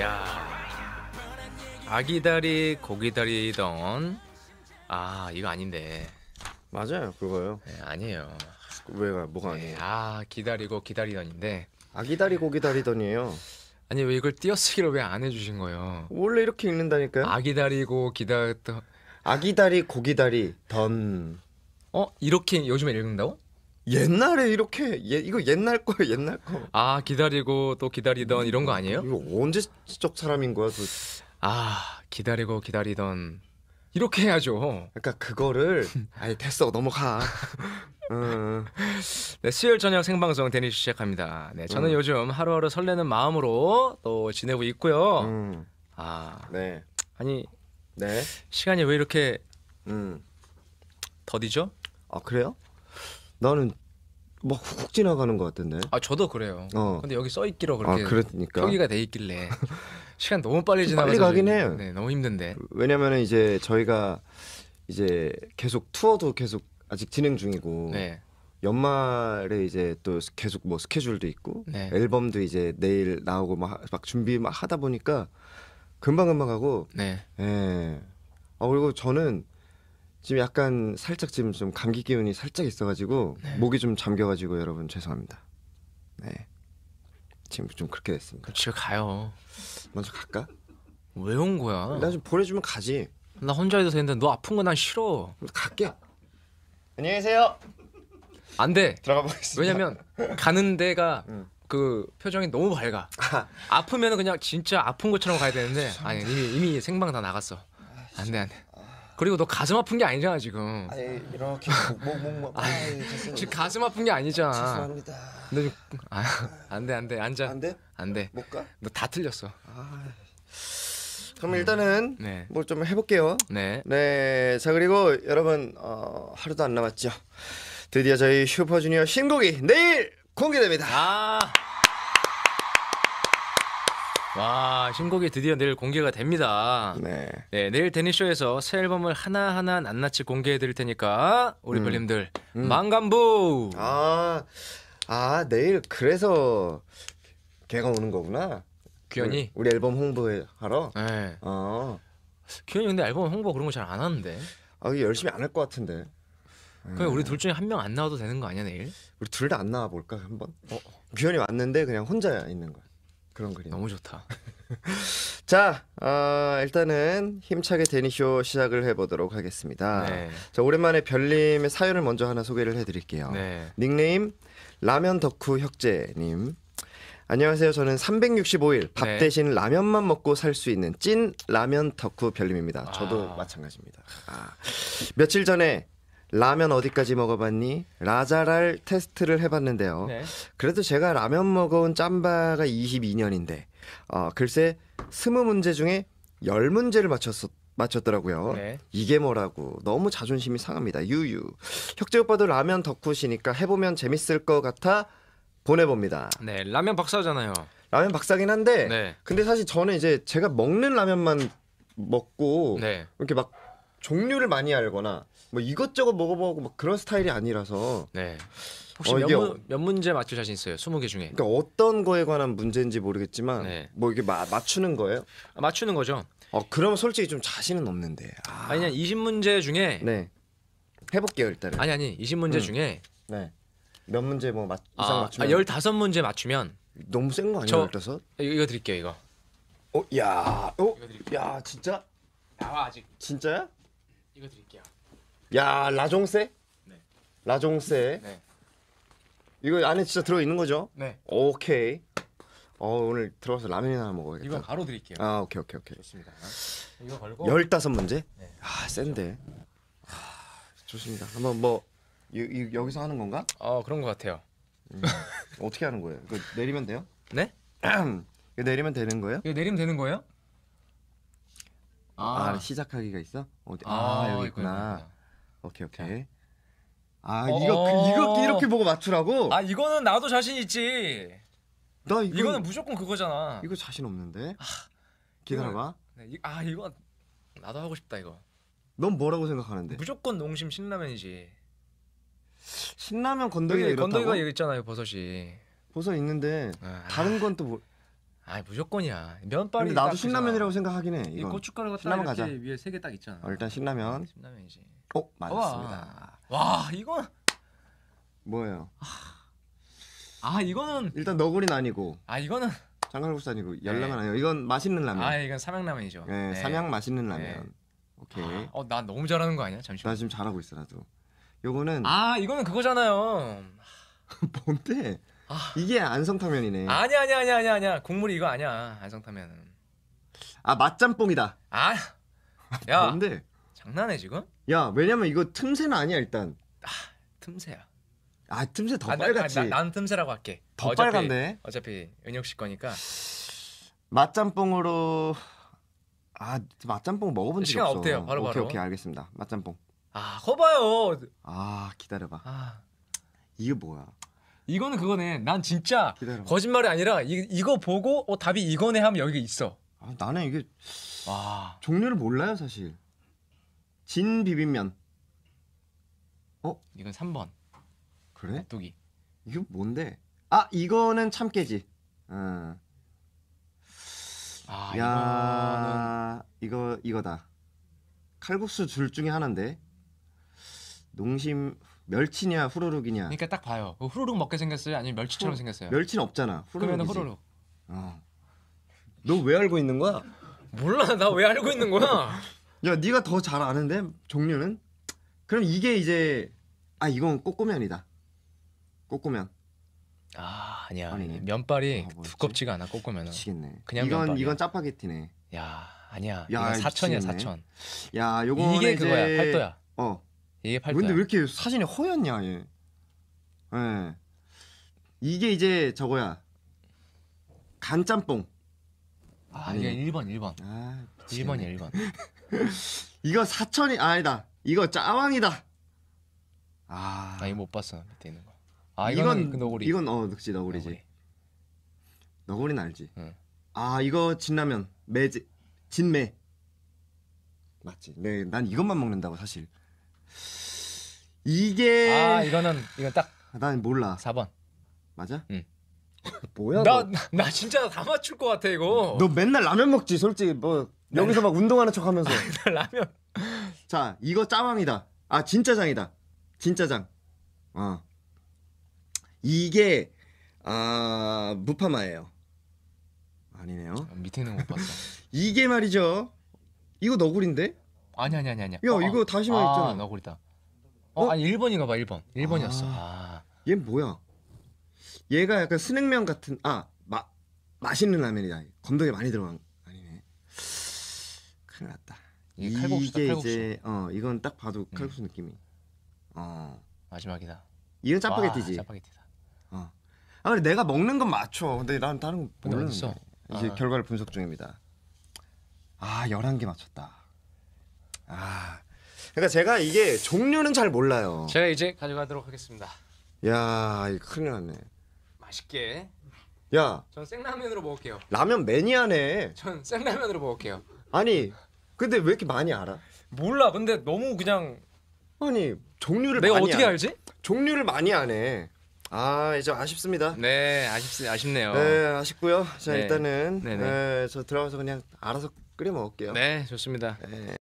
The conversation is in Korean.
야 아기다리 고기다리던 아 이거 아닌데 맞아요 그거요. 네, 아니에요. 왜가 뭐가 예, 아니에요? 아 기다리고 기다리던인데 아기다리 고기다리던이에요. 아니 왜 이걸 띄어쓰기로왜 안 해주신 거예요? 원래 이렇게 읽는다니까요. 아기다리고 기다던 아기다리 고기다리 던. 어 이렇게 요즘에 읽는다고? 옛날에 이렇게 예, 이거 옛날 거 옛날 거. 아 기다리고 또 기다리던 이런 거 아니에요? 이거 언제적 사람인 거야? 도아 그? 기다리고 기다리던 이렇게 해야죠. 그러니까 그거를 아예 됐어 넘어가. 음. 네, 수요일 저녁 생방송 데니시 시작합니다. 네, 저는 음. 요즘 하루하루 설레는 마음으로 또 지내고 있고요. 음. 아, 네. 아니, 네. 시간이 왜 이렇게 음. 더디죠? 아 그래요? 나는 막훅 지나가는 것같은데아 저도 그래요. 어. 근데 여기 써 있기로 아, 그렇게 아, 그러니까. 표기가 돼 있길래 시간 너무 빨리 지나가. 빨리 가긴 해요. 네, 너무 힘든데. 왜냐면은 이제 저희가 이제 계속 투어도 계속 아직 진행 중이고 네. 연말에 이제 또 계속 뭐 스케줄도 있고 네. 앨범도 이제 내일 나오고 막, 막 준비 막 하다 보니까 금방 금방 가고 네. 예. 아 그리고 저는 지금 약간 살짝 지금 좀 감기 기운이 살짝 있어가지고 네. 목이 좀 잠겨가지고 여러분 죄송합니다. 네. 지금 좀 그렇게 됐습니다. 집에 가요. 먼저 갈까? 왜 온 거야? 나 좀 보내주면 가지. 나 혼자 해도 되는데 너 아픈 거 난 싫어. 갈게. 안녕히 계세요. 안 돼. 들어가 보겠습니다. 왜냐면 가는 데가 응. 그 표정이 너무 밝아. 아. 아프면 그냥 진짜 아픈 것처럼 가야 되는데 아니 이미 이미 생방 다 나갔어. 안돼안 돼. 그리고 너 가슴 아픈 게 아니잖아 지금. 아니 이렇게 목목목. 지금 가슴 아픈 게 아니잖아. 죄송합니다. 너 아, 안돼 안돼 앉아. 안돼? 안돼. 못 가? 너 다 틀렸어. 아... 그럼 일단은 네. 뭘좀 해볼게요. 네. 네. 자 그리고 여러분 어, 하루도 안 남았죠. 드디어 저희 슈퍼주니어 신곡이 내일 공개됩니다. 아. 와, 신곡이 드디어 내일 공개가 됩니다. 네. 네, 내일 데니쇼에서 새 앨범을 하나하나 낱낱이 공개해 드릴 테니까 우리 별님들 음. 음. 망간부. 아. 아, 내일 그래서 걔가 오는 거구나. 귀현이 우리, 우리 앨범 홍보하러. 네. 어. 귀현이 근데 앨범 홍보 그런 거 잘 안 하는데. 아, 열심히 안 할 것 같은데. 그냥 우리 음. 둘 중에 한 명 안 나와도 되는 거 아니야 내일? 우리 둘 다 안 나와 볼까 한번? 어. 규현이 왔는데 그냥 혼자 있는 거야. 그런 그림. 너무 좋다. 자, 어, 일단은 힘차게 데니쇼 시작을 해보도록 하겠습니다. 네. 자, 오랜만에 별님의 사연을 먼저 하나 소개를 해드릴게요. 네. 닉네임 라면 덕후 혁재님. 안녕하세요. 저는 365일 밥 네. 대신 라면만 먹고 살 수 있는 찐 라면 덕후 별님입니다. 저도 아. 마찬가지입니다. 아. 며칠 전에 라면 어디까지 먹어봤니? 라자랄 테스트를 해봤는데요. 네. 그래도 제가 라면 먹어온 짬바가 22년인데, 어, 글쎄, 스무 문제 중에 열 문제를 맞췄었, 맞췄더라고요. 네. 이게 뭐라고. 너무 자존심이 상합니다. 유유. 혁재 오빠도 라면 덕후시니까 해보면 재밌을 것 같아 보내봅니다. 네, 라면 박사잖아요. 라면 박사긴 한데, 네. 근데 사실 저는 이제 제가 먹는 라면만 먹고, 네. 이렇게 막 종류를 많이 알거나 뭐 이것저것 먹어보고 막 그런 스타일이 아니라서 네. 혹시 어, 몇, 문, 제 맞출 자신 있어요? 20개 중에 그러니까 어떤 거에 관한 문제인지 모르겠지만 네. 뭐 이게 맞추는 거예요? 아, 맞추는 거죠. 어 그럼 솔직히 좀 자신은 없는데. 아, 아니 아 20문제 중에 네. 해볼게요 일단은. 아니 아니 20문제 음. 중에 네. 몇 문제 뭐 맞, 아, 이상 아, 맞추면 아 15문제 맞추면 너무 센 거 아니야? 저- 열다 아, 이거, 드릴게요 이거. 어, 야, 어, 야, 진짜? 나와 아직. 진짜야? 이거 드릴게요. 야 라종세? 네. 라종세. 네. 이거 안에 진짜 들어 있는 거죠? 네. 오케이. 어 오늘 들어와서 라면이나 먹어야겠다. 이건 가로 드릴게요. 아 오케이 오케이 오케이. 좋습니다. 이거 걸고. 열다섯 문제? 네. 아 센데. 아, 좋습니다. 한번 뭐 이, 이, 여기서 하는 건가? 어 그런 것 같아요. 음, 어떻게 하는 거예요? 그 내리면 돼요? 네? 이거 내리면 되는 거예요? 이거 내리면 되는 거예요? 아, 아 시작하기가 있어? 어디? 아, 아 여기 있구나. 오케이 오케이. 아 어, 이거 그, 어, 이거 어. 이렇게 보고 맞추라고? 아 이거는 나도 자신 있지. 나 이거, 이거는 무조건 그거잖아. 이거 자신 없는데. 아, 기다려봐. 이거, 네, 아 이거 나도 하고 싶다 이거. 넌 뭐라고 생각하는데? 무조건 농심 신라면이지. 신라면 건더기 건더기가 얘기했잖아요 버섯이. 버섯 있는데 아, 다른 아. 건또 뭐? 아 무조건이야 면발이 근데 나도 신라면이라고 생각하긴 해이건 고춧가루가 신라면 딱 이렇게 가자. 위에 세 개 딱 있잖아 어, 일단 신라면 신라면이지 어 맞습니다 와 이건 뭐예요 아 이거는 일단 너구리는 아니고 아 이거는 장칼국수 아니고 네. 열라면 아니고 이건 맛있는 라면 아 이건 삼양라면이죠 네, 네. 삼양 맛있는 라면 네. 오케이 아, 어나 너무 잘하는 거 아니야 잠시만 지금 잘하고 있어 나도 요거는 아 이거는 그거잖아요 뭔데 아. 이게 안성탕면이네. 아니야, 아니야, 아니야, 아니야, 아니야. 국물이 이거 아니야. 안성탕면은. 아, 맛짬뽕이다. 아. 아. 야. 뭔데? 장난해 지금? 야, 왜냐면 이거 틈새는 아니야, 일단. 아, 틈새야. 아, 틈새 더 아, 아 빨갛지. 나, 나, 난 틈새라고 할게. 더 어차피, 빨간데. 어차피 은혁 씨 거니까. 맛짬뽕으로 아 맛짬뽕 먹어본 적 없어. 시간 없대요. 바로 오케이, 바로. 오케이 알겠습니다. 맛짬뽕. 아 거봐요. 아 기다려봐. 아 이게 뭐야? 이거는 그거네. 난 진짜 기다려봐. 거짓말이 아니라 이, 이거 보고 어 답이 이거네 하면 여기 있어. 아, 나는 이게 와. 종류를 몰라요 사실. 진 비빔면. 어? 이건 3번. 그래? 메뚜 이게 뭔데? 아 이거는 참깨지. 어. 아, 야 이거 이거다. 칼국수 줄 중에 하나인데 농심 멸치냐 후루룩이냐. 그러니까 딱 봐요. 그 후루룩 먹게 생겼어요? 아니면 멸치처럼 생겼어요? 멸치는 없잖아. 그러면 후루룩 어. 너 왜 알고 있는 거야? 몰라 나 왜 알고 있는 거야? 야 네가 더 잘 아는데 종류는? 그럼 이게 이제 아 이건 꼬꼬면이다. 꼬꼬면. 아 아니야 아니네. 면발이 아, 두껍지가 않아 꼬꼬면은. 미치겠네. 그냥 이건 면발이야. 이건 짜파게티네. 야 아니야 야, 이건 사천이야 사천. 야 요거는 이게 이제... 그거야 팔도야. 어 이게 팔자. 근데 왜 이렇게 사진이 허였냐 얘. 예. 이게 이제 저거야. 간짬뽕. 아, 아니. 이게 1번, 1번. 아, 1번이 1번. 이거 사천이 아, 아니다. 이거 짜왕이다. 아. 나이못 아, 봤어. 밑에 있는 거. 아, 이건 그 너구리. 이건 어, 그치 너구리지. 너구리. 너구리는 알지. 응. 아, 이거 진라면. 매지 진매. 맞지. 네, 난 이것만 먹는다고 사실. 이게 아 이거는 이건 딱 난 몰라. 4번. 맞아? 응. 뭐야? 나, 너. 나 진짜 다 맞출 것 같아 이거. 너 맨날 라면 먹지 솔직히 뭐 네. 여기서 막 운동하는 척하면서. 라면. 자 이거 짜왕이다. 아 진짜 장이다. 진짜 장. 아 어. 이게 아 무파마예요. 아니네요. 밑에는 아, 못 봤어. 이게 말이죠. 이거 너구리인데? 아니 아니 아니 아니. 야 어, 어. 이거 다시마 아, 있잖아. 너구리다. 어, 어? 아니 1번인가 봐 1번. 1번이었어. 아. 아. 얘 뭐야? 얘가 약간 스낵면 같은 아 마, 맛있는 라면이다. 건더기 많이 들어간 아니네. 큰일 났다. 이게 칼국수다, 이게 칼국수. 이제 어 이건 딱 봐도 음. 칼국수 느낌이. 어 마지막이다. 이건 짜파게티지. 와, 짜파게티다. 어. 아 그래 내가 먹는 건 맞춰. 근데 난 다른 거 근데 모르는 어딨어? 이제 아. 결과를 분석 중입니다. 아 11개 맞췄다. 아, 그러니까 제가 이게 종류는 잘 몰라요. 제가 이제 가져가도록 하겠습니다. 야, 이거 큰일 났네. 맛있게. 야, 전 생라면으로 먹을게요. 라면 매니아네. 전 생라면으로 먹을게요. 아니, 근데 왜 이렇게 많이 알아? 몰라. 근데 너무 그냥 아니, 종류를 내가 많이 어떻게 알지? 종류를 많이 안 해. 아, 이제 아쉽습니다. 네, 아쉽 아쉽네요. 네, 아쉽고요. 자, 네. 일단은 네 네, 네 저 들어가서 그냥 알아서 끓여 먹을게요. 네, 좋습니다. 네.